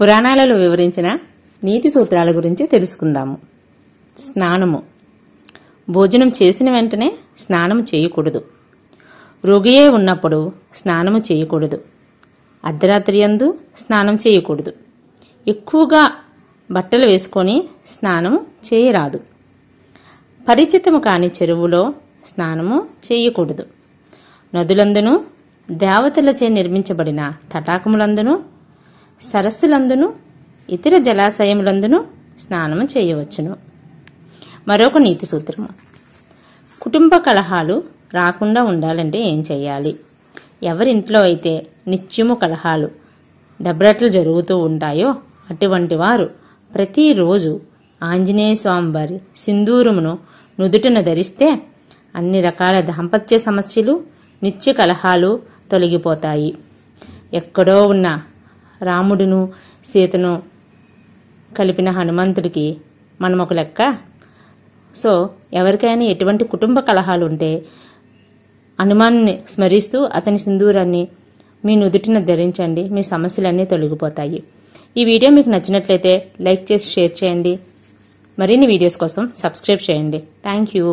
పురాణాలలో వివరించిన నీతి సూత్రాల గురించి తెలుసుకుందాము స్నానము భోజనం చేసిన వెంటనే స్నానము చేయకూడదు రోగియే ఉన్నప్పుడు స్నానము చేయకూడదు అర్ధరాత్రి అందు స్నానం చేయకూడదు ఎక్కువగా బట్టలు వేసుకొని స్నానము చేయరాదు పరిచితము కాని చెరువులో స్నానము చేయకూడదు నదులందును దేవతలచే నిర్మించబడిన తటాకములందునూ సరస్సులందును ఇతర జలాశయములందును స్నానము చేయవచ్చును మరొక నీతి సూత్రము కుటుంబ కలహాలు రాకుండా ఉండాలంటే ఏం చేయాలి ఎవరింట్లో అయితే నిత్యము కలహాలు దెబ్బరట్లు జరుగుతూ ఉంటాయో అటువంటి వారు ప్రతిరోజు ఆంజనేయ వారి సింధూరమును నుదుటను ధరిస్తే అన్ని రకాల దాంపత్య సమస్యలు నిత్య కలహాలు తొలగిపోతాయి ఎక్కడో ఉన్న రాముడును సీతను కలిపిన హనుమంతుడికి మనం ఒక లెక్క సో ఎవరికైనా ఎటువంటి కుటుంబ కలహాలు ఉంటే హనుమాన్ని స్మరిస్తూ అతని సింధూరాన్ని మీ నుదుటిన ధరించండి మీ సమస్యలన్నీ తొలగిపోతాయి ఈ వీడియో మీకు నచ్చినట్లయితే లైక్ చేసి షేర్ చేయండి మరిన్ని వీడియోస్ కోసం సబ్స్క్రైబ్ చేయండి థ్యాంక్ యూ